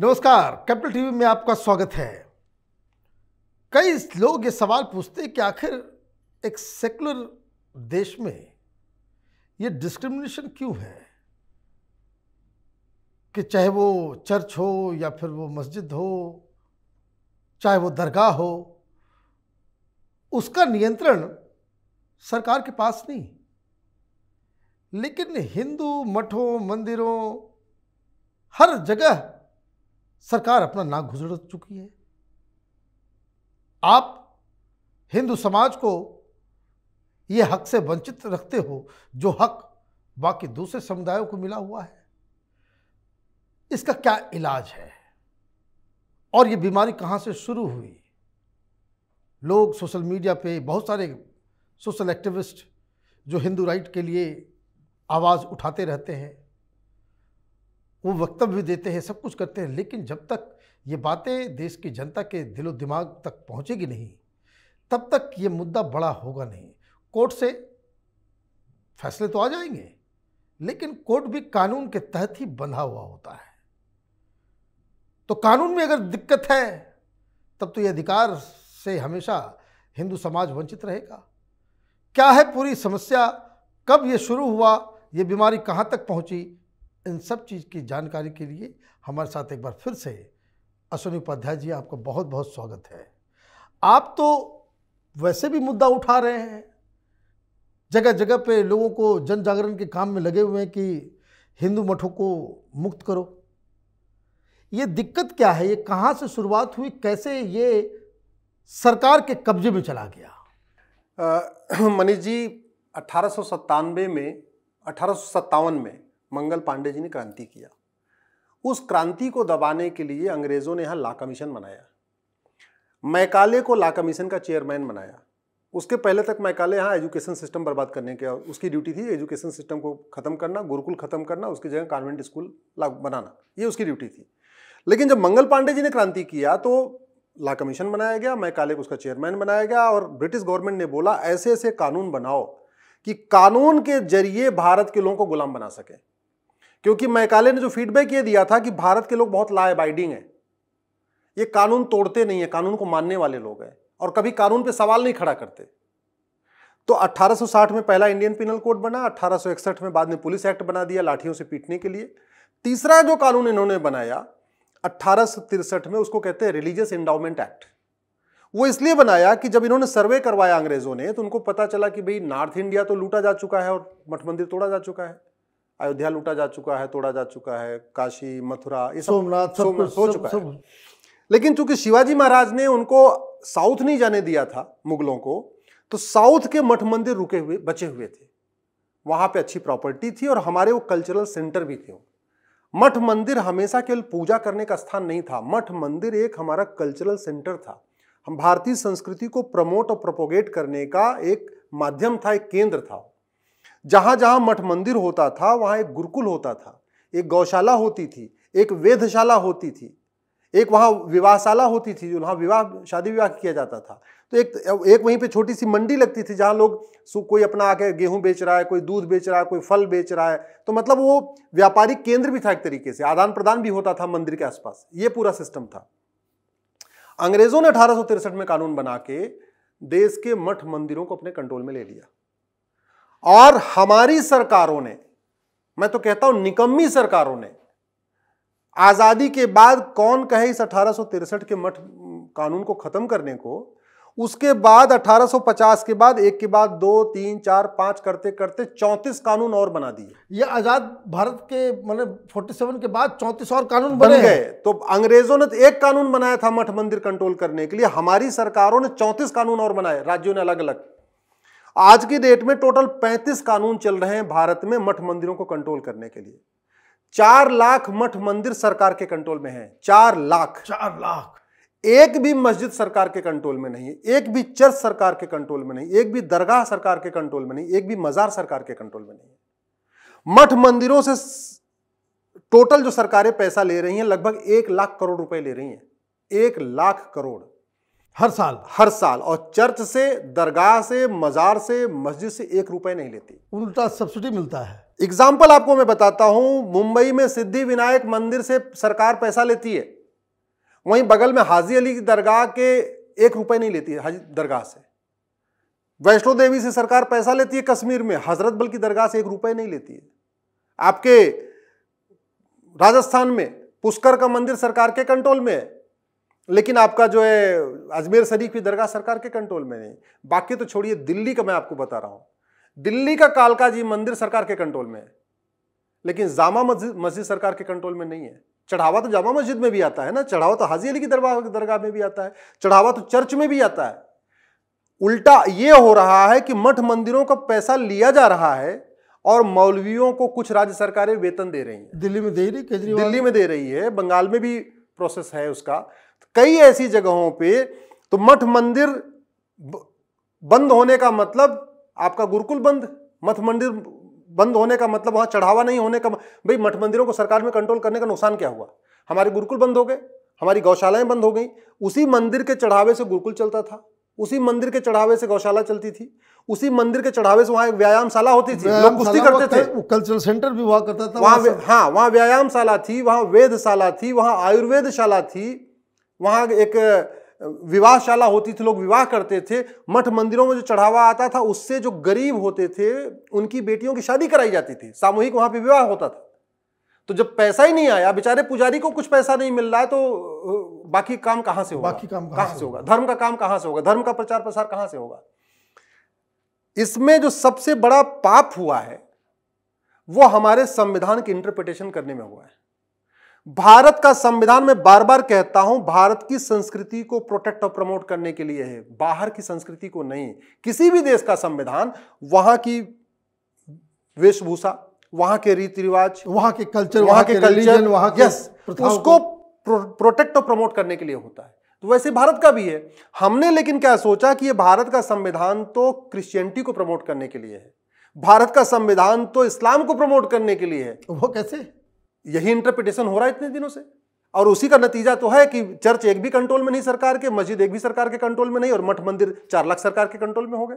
नमस्कार capital TV में आपका स्वागत है कई लोग ये सवाल पूछते हैं कि आखिर एक सेकुलर देश में ये डिस्क्रिमिनेशन क्यों है कि चाहे वो चर्च हो या फिर वो मस्जिद हो चाहे वो दरगाह हो उसका नियंत्रण सरकार के पास नहीं लेकिन हिंदू मठों मंदिरों हर जगह सरकार अपना नाक घुसड़ चुकी है आप हिंदू समाज को ये हक से वंचित रखते हो जो हक बाकी दूसरे समुदायों को मिला हुआ है इसका क्या इलाज है और ये बीमारी कहाँ से शुरू हुई लोग सोशल मीडिया पे बहुत सारे सोशल एक्टिविस्ट जो हिंदू राइट के लिए आवाज़ उठाते रहते हैं वो वक्तव्य देते हैं सब कुछ करते हैं लेकिन जब तक ये बातें देश की जनता के दिलो दिमाग तक पहुँचेगी नहीं तब तक ये मुद्दा बड़ा होगा नहीं कोर्ट से फैसले तो आ जाएंगे लेकिन कोर्ट भी कानून के तहत ही बंधा हुआ होता है तो कानून में अगर दिक्कत है तब तो ये अधिकार से हमेशा हिंदू समाज वंचित रहेगा क्या है पूरी समस्या कब ये शुरू हुआ ये बीमारी कहाँ तक पहुँची इन सब चीज़ की जानकारी के लिए हमारे साथ एक बार फिर से अश्विनी उपाध्याय जी आपका बहुत बहुत स्वागत है आप तो वैसे भी मुद्दा उठा रहे हैं जगह जगह पे लोगों को जन जागरण के काम में लगे हुए हैं कि हिंदू मठों को मुक्त करो ये दिक्कत क्या है ये कहाँ से शुरुआत हुई कैसे ये सरकार के कब्जे में चला गया मनीष जी अठारह में अठारह में मंगल पांडे जी ने क्रांति किया उस क्रांति को दबाने के लिए अंग्रेजों ने यहाँ ला कमीशन बनाया मैकाले को ला कमीशन का चेयरमैन बनाया उसके पहले तक मैकाले यहाँ एजुकेशन सिस्टम बर्बाद करने के उसकी ड्यूटी थी एजुकेशन सिस्टम को ख़त्म करना गुरुकुल ख़त्म करना उसकी जगह कॉन्वेंट स्कूल बनाना ये उसकी ड्यूटी थी लेकिन जब मंगल पांडे जी ने क्रांति किया तो ला कमीशन बनाया गया मैकाले को उसका चेयरमैन बनाया गया और ब्रिटिश गवर्नमेंट ने बोला ऐसे ऐसे कानून बनाओ कि कानून के जरिए भारत के लोगों को गुलाम बना सके क्योंकि मैकाले ने जो फीडबैक ये दिया था कि भारत के लोग बहुत ला अबाइडिंग है ये कानून तोड़ते नहीं है कानून को मानने वाले लोग हैं और कभी कानून पे सवाल नहीं खड़ा करते तो 1860 में पहला इंडियन पिनल कोड बना 1861 में बाद में पुलिस एक्ट बना दिया लाठियों से पीटने के लिए तीसरा जो कानून इन्होंने बनाया अट्ठारह में उसको कहते हैं रिलीजियस इंडाउमेंट एक्ट वो इसलिए बनाया कि जब इन्होंने सर्वे करवाया अंग्रेजों ने तो उनको पता चला कि भाई नॉर्थ इंडिया तो लूटा जा चुका है और मठ मंदिर तोड़ा जा चुका है अयोध्या लूटा जा चुका है तोड़ा जा चुका है काशी मथुरा ये सोमनाथ सब सोमनाथ हो चुका सब, है लेकिन चूंकि शिवाजी महाराज ने उनको साउथ नहीं जाने दिया था मुगलों को तो साउथ के मठ मंदिर रुके हुए बचे हुए थे वहां पे अच्छी प्रॉपर्टी थी और हमारे वो कल्चरल सेंटर भी थे मठ मंदिर हमेशा केवल पूजा करने का स्थान नहीं था मठ मंदिर एक हमारा कल्चरल सेंटर था हम भारतीय संस्कृति को प्रमोट और प्रोपोगेट करने का एक माध्यम था एक केंद्र था जहाँ जहाँ मठ मंदिर होता था वहाँ एक गुरुकुल होता था एक गौशाला होती थी एक वेधशाला होती थी एक वहाँ विवाहशाला होती थी जो वहां विवाह शादी विवाह किया जाता था तो एक एक वहीं पे छोटी सी मंडी लगती थी जहाँ लोग कोई अपना आके गेहूं बेच रहा है कोई दूध बेच रहा है कोई फल बेच रहा है तो मतलब वो व्यापारिक केंद्र भी था एक तरीके से आदान प्रदान भी होता था मंदिर के आसपास ये पूरा सिस्टम था अंग्रेजों ने अठारह में कानून बना के देश के मठ मंदिरों को अपने कंट्रोल में ले लिया और हमारी सरकारों ने मैं तो कहता हूं निकम्मी सरकारों ने आजादी के बाद कौन कहे इस अठारह के मठ कानून को खत्म करने को उसके बाद 1850 के बाद एक के बाद दो तीन चार पांच करते करते चौंतीस कानून और बना दिए ये आजाद भारत के मतलब 47 के बाद चौंतीस और कानून बन गए तो अंग्रेजों ने तो एक कानून बनाया था मठ मंदिर कंट्रोल करने के लिए हमारी सरकारों ने चौंतीस कानून और बनाए राज्यों ने अलग अलग आज की डेट में टोटल 35 कानून चल रहे हैं भारत में मठ मंदिरों को कंट्रोल करने के लिए चार लाख मठ मंदिर सरकार के कंट्रोल में है चार लाख चार लाख एक भी मस्जिद सरकार के कंट्रोल में नहीं एक भी चर्च सरकार के कंट्रोल में नहीं एक भी दरगाह सरकार के कंट्रोल में नहीं एक भी मजार सरकार के कंट्रोल में नहीं मठ मंदिरों से टोटल जो सरकारें पैसा ले रही हैं लगभग एक लाख करोड़ रुपए ले रही हैं एक लाख करोड़ हर साल हर साल और चर्च से दरगाह से मजार से मस्जिद से एक रुपए नहीं लेती उल्टा सब्सिडी मिलता है एग्जाम्पल आपको मैं बताता हूं मुंबई में सिद्धि विनायक मंदिर से सरकार पैसा लेती है वहीं बगल में हाजी अली की दरगाह के एक रुपए नहीं लेती है दरगाह से वैष्णो देवी से सरकार पैसा लेती है कश्मीर में हजरत बल की दरगाह से एक रुपए नहीं लेती है आपके राजस्थान में पुष्कर का मंदिर सरकार के कंट्रोल में है लेकिन आपका जो है अजमेर शरीफ की दरगाह सरकार के कंट्रोल में नहीं बाकी तो छोड़िए दिल्ली का मैं आपको बता रहा हूँ दिल्ली का कालका जी मंदिर सरकार के कंट्रोल में है लेकिन जामा मस्जिद मस्जिद सरकार के कंट्रोल में नहीं है चढ़ावा तो जामा मस्जिद में भी आता है ना चढ़ावा तो हाजी अली की दरबार दरगाह में भी आता है चढ़ावा तो चर्च में भी आता है उल्टा ये हो रहा है कि मठ मंदिरों का पैसा लिया जा रहा है और मौलवियों को कुछ राज्य सरकारें वेतन दे रही हैं दिल्ली में दे रही केजरीवाल दिल्ली में दे रही है बंगाल में भी प्रोसेस है उसका कई ऐसी जगहों पे तो मठ मंदिर बंद होने का मतलब आपका गुरुकुल बंद मठ मंदिर बंद होने का मतलब वहाँ चढ़ावा नहीं होने का भाई मठ मंदिरों को सरकार में कंट्रोल करने का नुकसान क्या हुआ हमारे गुरुकुल बंद हो गए हमारी गौशालाएं बंद हो गई उसी मंदिर के चढ़ावे से गुरुकुल चलता था उसी मंदिर के चढ़ावे से गौशाला चलती थी उसी मंदिर के चढ़ावे से वहाँ एक व्यायामशाला होती थी लोग कुश्ती करते थे कल्चरल सेंटर भी हुआ करता था वहाँ हाँ वहाँ व्यायामशाला थी वहाँ वेदशाला थी वहाँ आयुर्वेदशाला थी वहाँ एक विवाहशाला होती थी लोग विवाह करते थे मठ मंदिरों में जो चढ़ावा आता था उससे जो गरीब होते थे उनकी बेटियों की शादी कराई जाती थी सामूहिक वहाँ पे विवाह होता था तो जब पैसा ही नहीं आया बेचारे पुजारी को कुछ पैसा नहीं मिल रहा है तो बाकी काम कहाँ से होगा बाकी काम कहाँ से होगा धर्म का काम कहाँ से होगा धर्म का प्रचार प्रसार कहाँ से होगा इसमें जो सबसे बड़ा पाप हुआ है वो हमारे संविधान की इंटरप्रिटेशन करने में हुआ है भारत का संविधान में बार बार कहता हूं भारत की संस्कृति को प्रोटेक्ट और प्रमोट करने के लिए है बाहर की संस्कृति को नहीं किसी भी देश का संविधान वहां की वेशभूषा वहां के रीति रिवाज वहां के कल्चर वहां के कल्चर वहां के यस उसको प्रोटेक्ट और प्रमोट करने के लिए होता है तो वैसे भारत का भी है हमने लेकिन क्या सोचा कि ये भारत का संविधान तो क्रिश्चियनिटी को प्रमोट करने के लिए है भारत का संविधान तो इस्लाम को प्रमोट करने के लिए है वो कैसे यही इंटरप्रिटेशन हो रहा है इतने दिनों से और उसी का नतीजा तो है कि चर्च एक भी कंट्रोल में नहीं सरकार के मस्जिद एक भी सरकार के कंट्रोल में नहीं और मठ मंदिर चार लाख सरकार के कंट्रोल में हो गए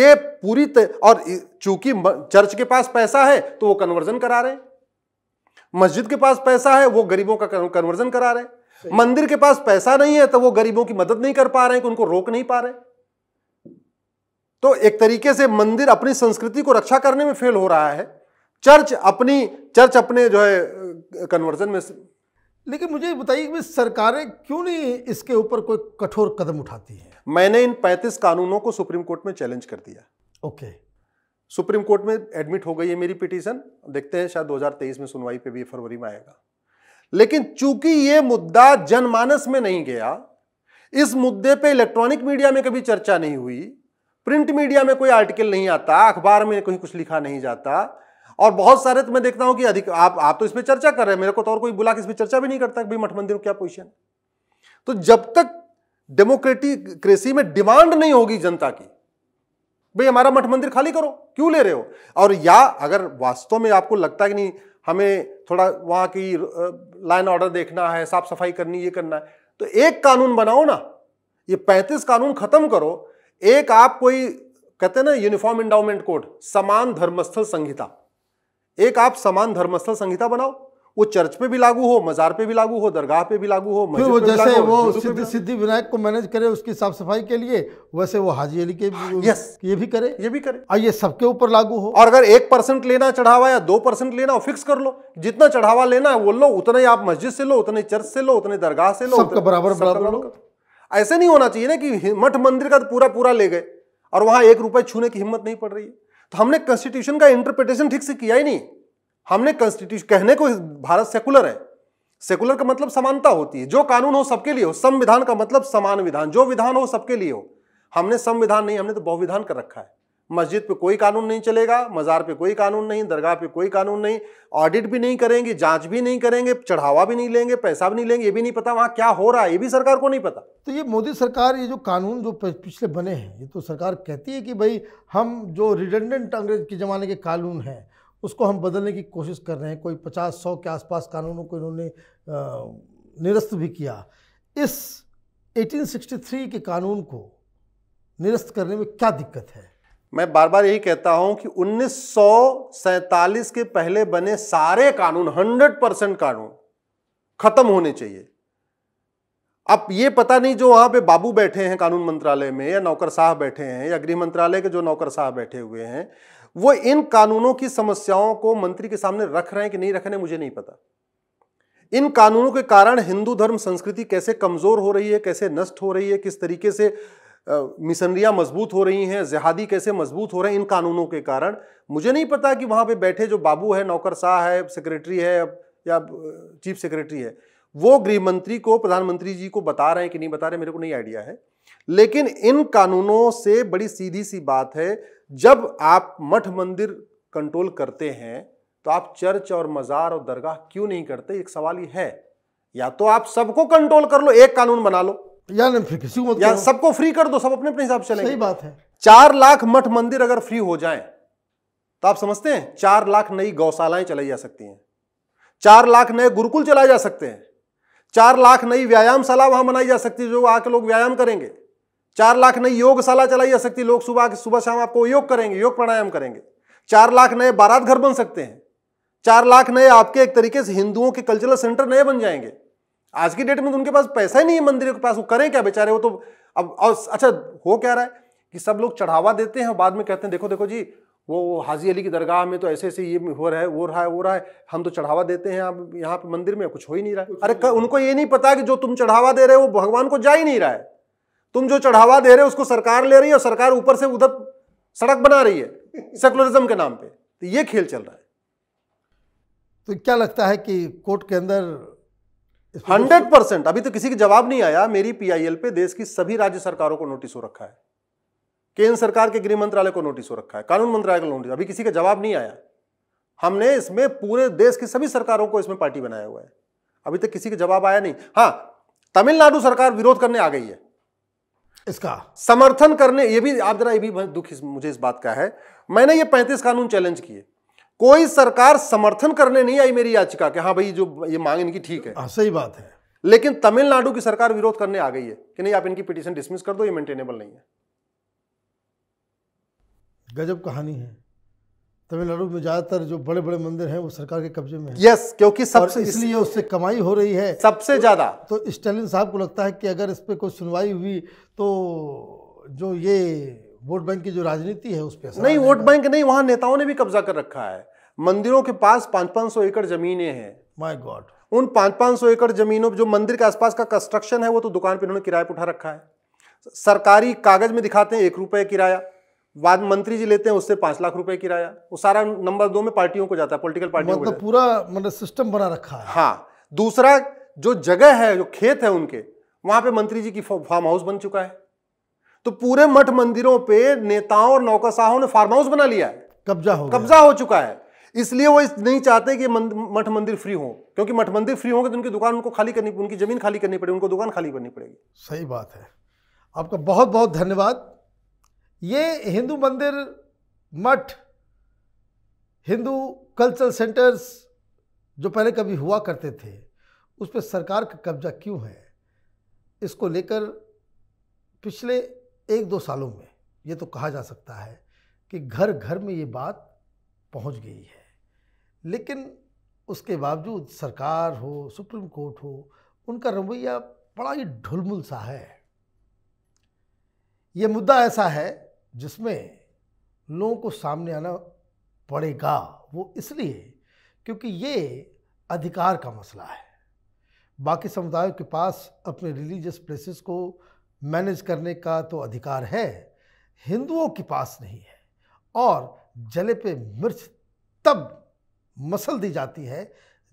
ये पूरी और चूंकि चर्च के पास पैसा है तो वो कन्वर्जन करा रहे मस्जिद के पास पैसा है वो गरीबों का कन्वर्जन करा रहे मंदिर के पास पैसा नहीं है तो वो गरीबों की मदद नहीं कर पा रहे हैं कि उनको रोक नहीं पा रहे तो एक तरीके से मंदिर अपनी संस्कृति को रक्षा करने में फेल हो रहा है चर्च अपनी चर्च अपने जो है कन्वर्जन में लेकिन मुझे बताइए कि सरकारें क्यों नहीं इसके ऊपर कोई कठोर कदम उठाती हैं मैंने इन 35 कानूनों को सुप्रीम कोर्ट में चैलेंज कर दिया ओके सुप्रीम कोर्ट में एडमिट हो गई है मेरी पिटीशन देखते हैं शायद 2023 में सुनवाई पे भी फरवरी में आएगा लेकिन चूंकि ये मुद्दा जनमानस में नहीं गया इस मुद्दे पे इलेक्ट्रॉनिक मीडिया में कभी चर्चा नहीं हुई प्रिंट मीडिया में कोई आर्टिकल नहीं आता अखबार में कहीं कुछ लिखा नहीं जाता और बहुत सारे तो मैं देखता हूं कि अधिक आप आप तो इस पर चर्चा कर रहे हैं मेरे को तो और कोई बुला के इस पर चर्चा भी नहीं करता भाई मठ मंदिर क्या पोजिशन तो जब तक डेमोक्रेटिक्रेसी में डिमांड नहीं होगी जनता की भाई हमारा मठ मंदिर खाली करो क्यों ले रहे हो और या अगर वास्तव में आपको लगता है कि नहीं हमें थोड़ा वहां की लाइन ऑर्डर देखना है साफ सफाई करनी ये करना है तो एक कानून बनाओ ना ये पैंतीस कानून खत्म करो एक आप कोई कहते हैं ना यूनिफॉर्म इंडाउमेंट कोड समान धर्मस्थल संहिता एक आप समान धर्मस्थल संहिता बनाओ वो चर्च पे भी लागू हो मजार पे भी लागू हो दरगाह पे भी लागू हो फिर वो जैसे वो सिद्धि सिद्धि विनायक को मैनेज करे उसकी साफ सफाई के लिए वैसे वो हाजी अली के यस हाँ, ये भी करे ये भी करे और ये सबके ऊपर लागू हो और अगर एक परसेंट लेना चढ़ावा या दो परसेंट लेना फिक्स कर लो जितना चढ़ावा लेना है वो लो उतना ही आप मस्जिद से लो उतने चर्च से लो उतने दरगाह से लो सबका बराबर बराबर ऐसे नहीं होना चाहिए ना कि मठ मंदिर का तो पूरा पूरा ले गए और वहां एक रुपए छूने की हिम्मत नहीं पड़ रही है तो हमने कॉन्स्टिट्यूशन का इंटरप्रिटेशन ठीक से किया ही नहीं हमने कॉन्स्टिट्यूशन कहने को भारत सेकुलर है सेकुलर का मतलब समानता होती है जो कानून हो सबके लिए हो संविधान का मतलब समान विधान जो विधान हो सबके लिए हो हमने संविधान नहीं हमने तो बहुविधान कर रखा है मस्जिद पे कोई कानून नहीं चलेगा मज़ार पे कोई कानून नहीं दरगाह पे कोई कानून नहीं ऑडिट भी नहीं करेंगे जांच भी नहीं करेंगे चढ़ावा भी नहीं लेंगे पैसा भी नहीं लेंगे ये भी नहीं पता वहाँ क्या हो रहा है ये भी सरकार को नहीं पता तो ये मोदी सरकार ये जो कानून जो पिछले बने हैं ये तो सरकार कहती है कि भाई हम जो रिडेंडेंट अंग्रेज के ज़माने के कानून हैं उसको हम बदलने की कोशिश कर रहे हैं कोई पचास सौ के आसपास कानूनों को इन्होंने निरस्त भी किया इस 1863 के कानून को निरस्त करने में क्या दिक्कत है मैं बार बार यही कहता हूं कि उन्नीस के पहले बने सारे कानून 100 परसेंट कानून खत्म होने चाहिए अब ये पता नहीं जो वहां पे बाबू बैठे हैं कानून मंत्रालय में या नौकर साहब बैठे हैं या गृह मंत्रालय के जो नौकर साहब बैठे हुए हैं वो इन कानूनों की समस्याओं को मंत्री के सामने रख रहे हैं कि नहीं रख रहे मुझे नहीं पता इन कानूनों के कारण हिंदू धर्म संस्कृति कैसे कमजोर हो रही है कैसे नष्ट हो रही है किस तरीके से मिशनरियाँ मजबूत हो रही हैं जिहादी कैसे मजबूत हो रहे हैं इन कानूनों के कारण मुझे नहीं पता कि वहाँ पे बैठे जो बाबू है नौकर शाह है सेक्रेटरी है या चीफ सेक्रेटरी है वो गृह मंत्री को प्रधानमंत्री जी को बता रहे हैं कि नहीं बता रहे मेरे को नहीं आइडिया है लेकिन इन कानूनों से बड़ी सीधी सी बात है जब आप मठ मंदिर कंट्रोल करते हैं तो आप चर्च और मज़ार और दरगाह क्यों नहीं करते एक सवाल ही है या तो आप सबको कंट्रोल कर लो एक कानून बना लो किसी को सबको फ्री कर दो सब अपने अपने हिसाब से सही बात है चार लाख मठ मंदिर अगर फ्री हो जाए तो आप समझते हैं चार लाख नई गौशालाएं चलाई जा सकती हैं चार लाख नए गुरुकुल चलाए जा सकते हैं चार लाख नई व्यायामशाला वहां बनाई जा सकती है जो आके लोग व्यायाम करेंगे चार लाख नई योगशाला चलाई जा सकती है लोग सुबह सुबह शाम आपको योग करेंगे योग प्राणायाम करेंगे चार लाख नए बारात घर बन सकते हैं चार लाख नए आपके एक तरीके से हिंदुओं के कल्चरल सेंटर नए बन जाएंगे आज की डेट में तो उनके पास पैसा ही नहीं है मंदिर के पास वो करें क्या बेचारे वो तो अब अच्छा हो क्या रहा है कि सब लोग चढ़ावा देते हैं और बाद में कहते हैं देखो देखो जी वो हाजी अली की दरगाह में तो ऐसे ऐसे ये हो रहा है वो रहा है वो रहा है हम तो चढ़ावा देते हैं अब यहाँ पे मंदिर में कुछ हो ही नहीं रहा है अरे कर, उनको ये नहीं पता कि जो तुम चढ़ावा दे रहे हो वो भगवान को जा ही नहीं रहा है तुम जो चढ़ावा दे रहे हो उसको सरकार ले रही है और सरकार ऊपर से उधर सड़क बना रही है सेकुलरिज्म के नाम पर तो ये खेल चल रहा है तो क्या लगता है कि कोर्ट के अंदर हंड्रेड परसेंट अभी तो किसी का जवाब नहीं आया मेरी पीआईएल पे देश की सभी राज्य सरकारों को नोटिस हो रखा है केंद्र सरकार के गृह मंत्रालय को नोटिस हो रखा है कानून मंत्रालय को नोटिस अभी किसी का जवाब नहीं आया हमने इसमें पूरे देश की सभी सरकारों को इसमें पार्टी बनाया हुआ है अभी तक किसी का जवाब आया नहीं हाँ तमिलनाडु सरकार विरोध करने आ गई है इसका समर्थन करने ये भी आप जरा ये भी दुख मुझे इस बात का है मैंने ये पैंतीस कानून चैलेंज किए कोई सरकार समर्थन करने नहीं आई मेरी याचिका कि हाँ भाई जो ये मांग इनकी ठीक है हाँ, सही बात है लेकिन तमिलनाडु की सरकार विरोध करने आ गई है कि नहीं आप इनकी पिटीशन डिसमिस कर दो ये मेंटेनेबल नहीं है गजब कहानी है तमिलनाडु में ज्यादातर जो बड़े बड़े मंदिर हैं वो सरकार के कब्जे में यस yes, क्योंकि सबसे इसलिए उससे कमाई हो रही है सबसे ज्यादा तो, तो स्टालिन साहब को लगता है कि अगर इस पर कोई सुनवाई हुई तो जो ये वोट बैंक की जो राजनीति है उस पर नहीं वोट बैंक नहीं वहाँ नेताओं ने भी कब्जा कर रखा है मंदिरों के पास पांच पाँच सौ एकड़ जमीने हैं माई गॉड उन पांच पांच सौ एकड़ जमीनों जो मंदिर के आसपास का कंस्ट्रक्शन है वो तो दुकान पर उन्होंने किराए उठा रखा है सरकारी कागज में दिखाते हैं एक रुपये किराया बाद मंत्री जी लेते हैं उससे पांच लाख रुपए किराया वो सारा नंबर दो में पार्टियों को जाता है पॉलिटिकल पार्टियों मतलब को पूरा मतलब सिस्टम बना रखा है हाँ दूसरा जो जगह है जो खेत है उनके वहाँ पे मंत्री जी की फार्म हाउस बन चुका है तो पूरे मठ मंदिरों पे नेताओं और नौकरशाहों ने फार्म हाउस बना लिया है कब्जा हो कब्जा हो चुका है इसलिए वो इस नहीं चाहते कि मठ मंदिर फ्री हो क्योंकि मठ मंदिर फ्री होंगे तो उनकी दुकान उनको खाली करनी उनकी जमीन खाली करनी पड़ेगी उनको दुकान खाली करनी पड़ेगी सही बात है आपका बहुत बहुत धन्यवाद ये हिंदू मंदिर मठ हिंदू कल्चरल सेंटर्स जो पहले कभी हुआ करते थे उस पर सरकार का कब्जा क्यों है इसको लेकर पिछले एक दो सालों में ये तो कहा जा सकता है कि घर घर में ये बात पहुंच गई है लेकिन उसके बावजूद सरकार हो सुप्रीम कोर्ट हो उनका रवैया बड़ा ही ढुलमुल सा है ये मुद्दा ऐसा है जिसमें लोगों को सामने आना पड़ेगा वो इसलिए क्योंकि ये अधिकार का मसला है बाकी समुदायों के पास अपने रिलीजियस प्लेसेस को मैनेज करने का तो अधिकार है हिंदुओं के पास नहीं है और जले पे मिर्च तब मसल दी जाती है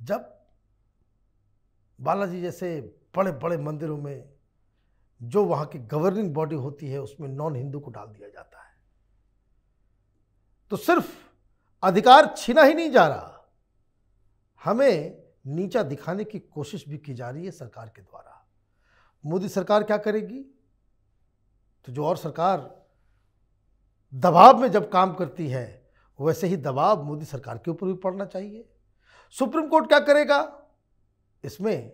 जब बालाजी जैसे बड़े बड़े मंदिरों में जो वहाँ की गवर्निंग बॉडी होती है उसमें नॉन हिंदू को डाल दिया जाता है तो सिर्फ अधिकार छीना ही नहीं जा रहा हमें नीचा दिखाने की कोशिश भी की जा रही है सरकार के द्वारा मोदी सरकार क्या करेगी तो जो और सरकार दबाव में जब काम करती है वैसे ही दबाव मोदी सरकार के ऊपर भी पड़ना चाहिए सुप्रीम कोर्ट क्या करेगा इसमें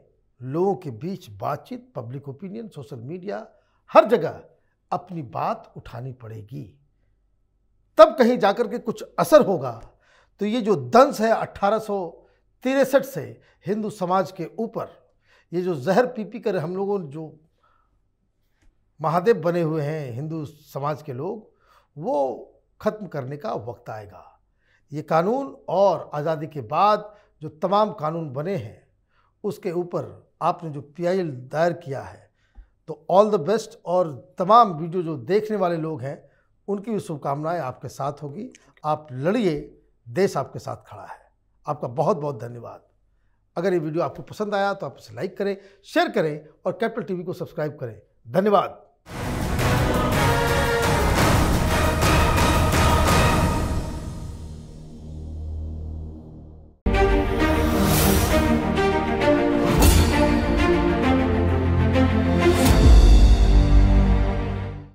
लोगों के बीच बातचीत पब्लिक ओपिनियन सोशल मीडिया हर जगह अपनी बात उठानी पड़ेगी तब कहीं जाकर के कुछ असर होगा तो ये जो दंश है अट्ठारह से हिंदू समाज के ऊपर ये जो जहर पी पी कर हम लोगों जो महादेव बने हुए हैं हिंदू समाज के लोग वो ख़त्म करने का वक्त आएगा ये कानून और आज़ादी के बाद जो तमाम कानून बने हैं उसके ऊपर आपने जो पी दायर किया है तो ऑल द बेस्ट और तमाम वीडियो जो देखने वाले लोग हैं उनकी भी शुभकामनाएँ आपके साथ होगी आप लड़िए देश आपके साथ खड़ा है आपका बहुत बहुत धन्यवाद अगर ये वीडियो आपको पसंद आया तो आप इसे लाइक करें शेयर करें और कैपिटल टीवी को सब्सक्राइब करें धन्यवाद